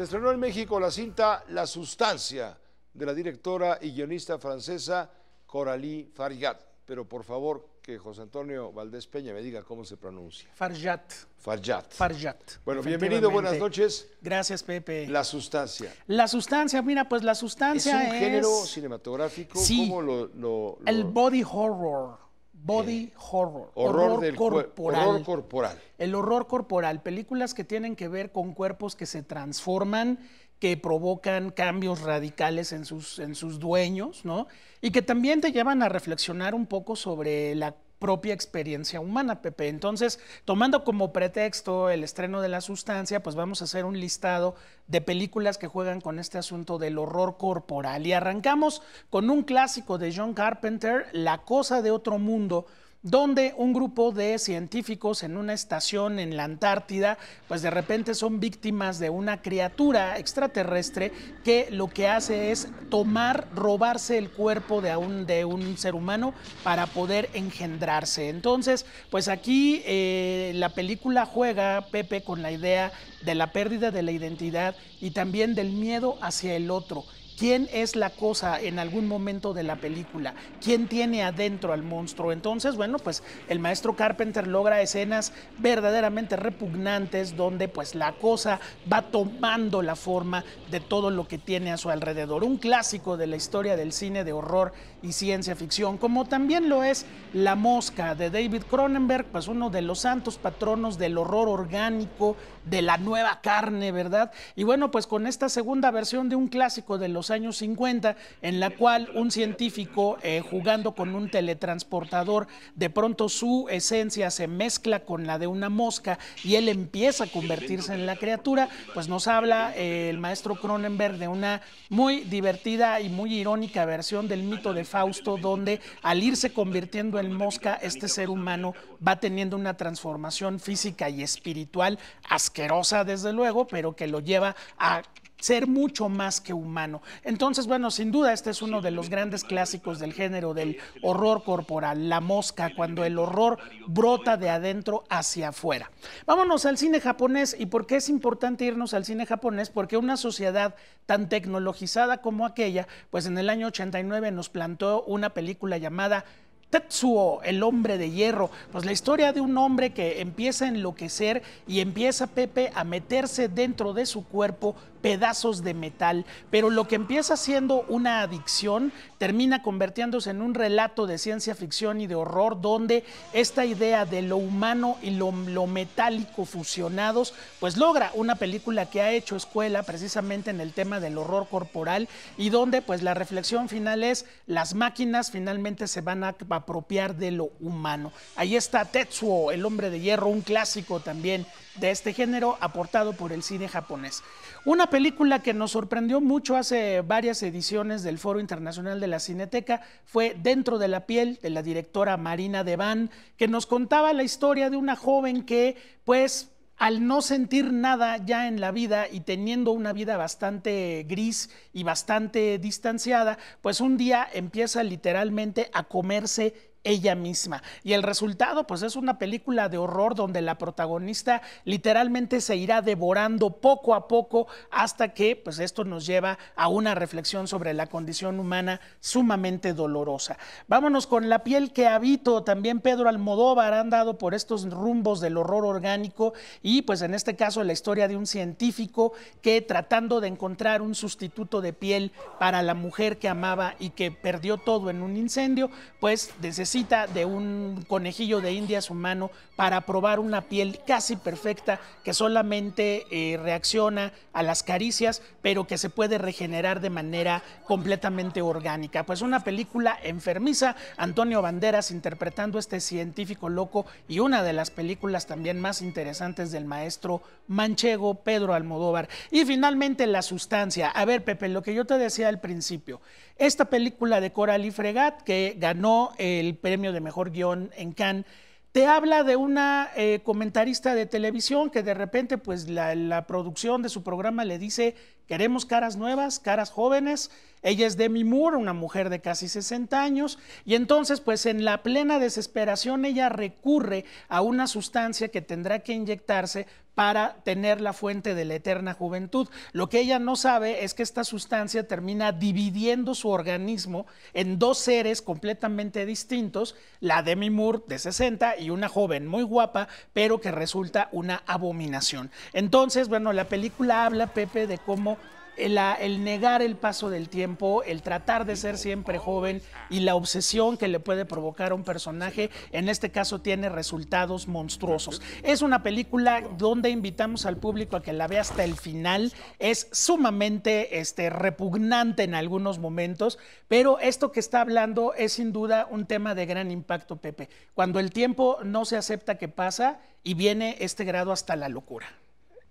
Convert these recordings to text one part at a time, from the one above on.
Se estrenó en México la cinta La Sustancia de la directora y guionista francesa Coralie Faryat. Pero por favor, que José Antonio Valdés Peña me diga cómo se pronuncia. Farjat. Farjat. Farjat. Bueno, bienvenido, buenas noches. Gracias, Pepe. La sustancia. La sustancia, mira, pues la sustancia es. Un género cinematográfico. Sí. ¿Cómo lo... El body horror. Body horror. Horror, corporal. horror corporal. El horror corporal. Películas que tienen que ver con cuerpos que se transforman, que provocan cambios radicales en sus, en sus dueños, ¿no? Y que también te llevan a reflexionar un poco sobre la propia experiencia humana, Pepe. Entonces, tomando como pretexto el estreno de la sustancia, pues vamos a hacer un listado de películas que juegan con este asunto del horror corporal. Y arrancamos con un clásico de John Carpenter, La cosa de otro mundo donde un grupo de científicos en una estación en la Antártida, pues de repente son víctimas de una criatura extraterrestre que lo que hace es tomar, robarse el cuerpo de un, de un ser humano para poder engendrarse. Entonces, pues aquí eh, la película juega, Pepe, con la idea de la pérdida de la identidad y también del miedo hacia el otro quién es la cosa en algún momento de la película, quién tiene adentro al monstruo. Entonces, bueno, pues el maestro Carpenter logra escenas verdaderamente repugnantes donde pues la cosa va tomando la forma de todo lo que tiene a su alrededor. Un clásico de la historia del cine de horror y ciencia ficción, como también lo es La Mosca de David Cronenberg, pues uno de los santos patronos del horror orgánico, de la nueva carne, ¿verdad? Y bueno, pues con esta segunda versión de un clásico de los años 50, en la cual un científico eh, jugando con un teletransportador, de pronto su esencia se mezcla con la de una mosca y él empieza a convertirse en la criatura, pues nos habla eh, el maestro Cronenberg de una muy divertida y muy irónica versión del mito de Fausto, donde al irse convirtiendo en mosca, este ser humano va teniendo una transformación física y espiritual asquerosa, desde luego, pero que lo lleva a ser mucho más que humano. Entonces, bueno, sin duda este es uno de los grandes clásicos del género del horror corporal, la mosca, cuando el horror brota de adentro hacia afuera. Vámonos al cine japonés y por qué es importante irnos al cine japonés, porque una sociedad tan tecnologizada como aquella, pues en el año 89 nos plantó una película llamada Tetsuo, el hombre de hierro, pues la historia de un hombre que empieza a enloquecer y empieza Pepe a meterse dentro de su cuerpo pedazos de metal, pero lo que empieza siendo una adicción termina convirtiéndose en un relato de ciencia ficción y de horror donde esta idea de lo humano y lo, lo, metálico fusionados, pues logra una película que ha hecho escuela precisamente en el tema del horror corporal y donde pues la reflexión final es las máquinas finalmente se van a apropiar de lo humano. Ahí está Tetsuo, el hombre de hierro, un clásico también de este género aportado por el cine japonés. Una película que nos sorprendió mucho hace varias ediciones del Foro Internacional de la Cineteca fue Dentro de la piel de la directora Marina Deván, que nos contaba la historia de una joven que pues al no sentir nada ya en la vida y teniendo una vida bastante gris y bastante distanciada, pues un día empieza literalmente a comerse ella misma. Y el resultado, pues es una película de horror donde la protagonista literalmente se irá devorando poco a poco hasta que, pues esto nos lleva a una reflexión sobre la condición humana sumamente dolorosa. Vámonos con La piel que habito, también Pedro Almodóvar ha andado por estos rumbos del horror orgánico y pues en este caso la historia de un científico que tratando de encontrar un sustituto de piel para la mujer que amaba y que perdió todo en un incendio, pues desde cita de un conejillo de indias humano para probar una piel casi perfecta que solamente eh, reacciona a las caricias, pero que se puede regenerar de manera completamente orgánica. Pues una película enfermiza, Antonio Banderas interpretando este científico loco y una de las películas también más interesantes del maestro manchego Pedro Almodóvar. Y finalmente La Sustancia. A ver, Pepe, lo que yo te decía al principio, esta película de Coral y Fregat que ganó el premio de mejor guión en Cannes, te habla de una eh, comentarista de televisión que de repente pues la, la, producción de su programa le dice Queremos caras nuevas, caras jóvenes. Ella es Demi Moore, una mujer de casi 60 años, y entonces pues en la plena desesperación ella recurre a una sustancia que tendrá que inyectarse para tener la fuente de la eterna juventud. Lo que ella no sabe es que esta sustancia termina dividiendo su organismo en dos seres completamente distintos, la Demi Moore de 60 y una joven muy guapa, pero que resulta una abominación. Entonces, bueno, la película habla, Pepe, de cómo el, negar el paso del tiempo, el tratar de ser siempre joven y la obsesión que le puede provocar a un personaje, en este caso tiene resultados monstruosos. Es una película donde invitamos al público a que la vea hasta el final. Es sumamente este, repugnante en algunos momentos, pero esto que está hablando es sin duda un tema de gran impacto, Pepe. Cuando el tiempo no se acepta que pasa y viene este grado hasta la locura.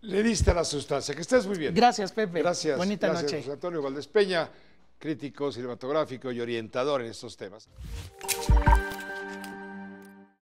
Le diste la sustancia. Que estés muy bien. Gracias, Pepe. Gracias. Bonita gracias, José Antonio Valdés Peña, crítico cinematográfico y orientador en estos temas.